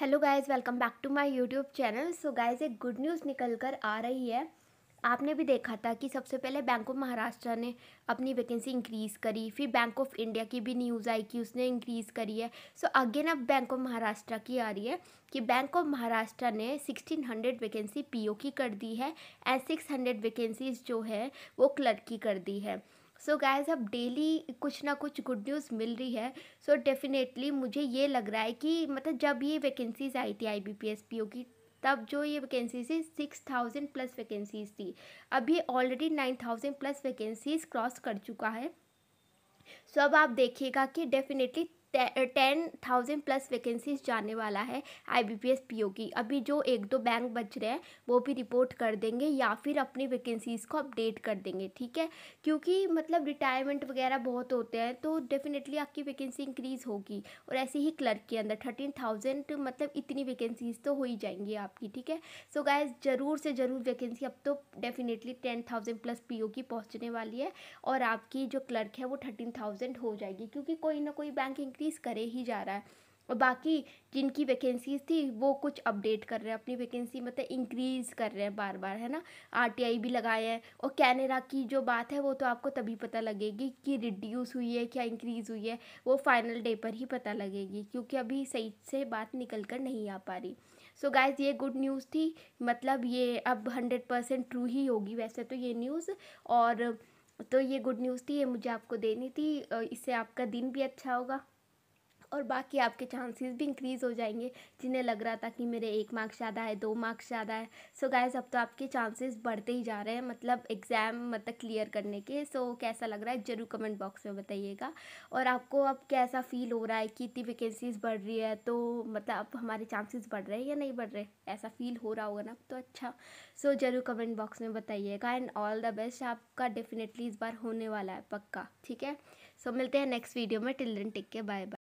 hello guys welcome back to my YouTube channel so guys एक good news निकल कर आ रही है आपने भी देखा था कि सबसे पहले बैंक ऑफ महाराष्ट्र ने अपनी वैकेंसी इंक्रीज़ करी फिर बैंक ऑफ इंडिया की भी न्यूज़ आई कि उसने इंक्रीज़ करी है सो so, अगेन अब बैंक ऑफ महाराष्ट्र की आ रही है कि बैंक ऑफ महाराष्ट्र ने 1600 वैकेंसी पीओ की कर दी है एंड 600 वैकेंसीज़ जो है वो क्लर्क की कर दी है सो गाइज अब डेली कुछ ना कुछ गुड न्यूज़ मिल रही है सो so डेफिनेटली मुझे ये लग रहा है कि मतलब जब ये वैकेंसीज आई थी I B P S P O की तब जो ये वैकेंसीज थी सिक्स थाउजेंड प्लस वैकेंसीज थी अब ये already nine thousand plus vacancies cross कर चुका है सो so अब आप देखिएगा कि definitely ten thousand plus vacancies जाने वाला है I B P S P O की अभी जो एक दो बैंक बच रहे हैं वो भी रिपोर्ट कर देंगे या फिर अपनी वैकेंसीज़ को अपडेट कर देंगे ठीक है क्योंकि मतलब रिटायरमेंट वगैरह बहुत होते हैं तो डेफिनेटली आपकी वैकेंसी इंक्रीज़ होगी और ऐसे ही क्लर्क के अंदर थर्टीन थाउजेंड मतलब इतनी वैकेंसीज़ तो हो ही जाएंगी आपकी ठीक है सो गाय ज़रूर से ज़रूर वैकेंसी अब तो definitely ten thousand plus P O की पहुँचने वाली है और आपकी जो क्लर्क है वो थर्टीन थाउजेंड हो जाएगी क्योंकि कोई ना कोई बैंक इंक्रीज़ करे ही जा रहा है और बाकी जिनकी वैकेंसीज थी वो कुछ अपडेट कर रहे हैं अपनी वैकेंसी मतलब इंक्रीज़ कर रहे हैं बार बार है ना आरटीआई भी लगाए हैं और कैनेडा की जो बात है वो तो आपको तभी पता लगेगी कि रिड्यूस हुई है क्या इंक्रीज़ हुई है वो फाइनल डे पर ही पता लगेगी क्योंकि अभी सही से बात निकल कर नहीं आ पा रही सो so गाइज ये गुड न्यूज़ थी मतलब ये अब हंड्रेड परसेंट ट्रू ही होगी वैसे तो ये न्यूज़ और तो ये गुड न्यूज़ थी ये मुझे आपको देनी थी इससे आपका दिन भी अच्छा होगा और बाकी आपके चांसेस भी इंक्रीज़ हो जाएंगे जिन्हें लग रहा था कि मेरे एक मार्क्स ज़्यादा है दो मार्क्स ज़्यादा है सो so गाइज अब तो आपके चांसेस बढ़ते ही जा रहे हैं मतलब एग्ज़ाम मतलब क्लियर करने के सो so, कैसा लग रहा है ज़रूर कमेंट बॉक्स में बताइएगा और आपको अब कैसा फील हो रहा है कि इतनी वैकेंसीज़ बढ़ रही है तो मतलब अब हमारे चांसेस बढ़ रहे हैं या नहीं बढ़ रहे ऐसा फील हो रहा होगा ना तो अच्छा सो so, ज़रूर कमेंट बॉक्स में बताइएगा एंड ऑल द बेस्ट आपका डेफिनेटली इस बार होने वाला है पक्का ठीक है सो so, मिलते हैं नेक्स्ट वीडियो में टिल्ड्रेन टिक टेक के बाय बाय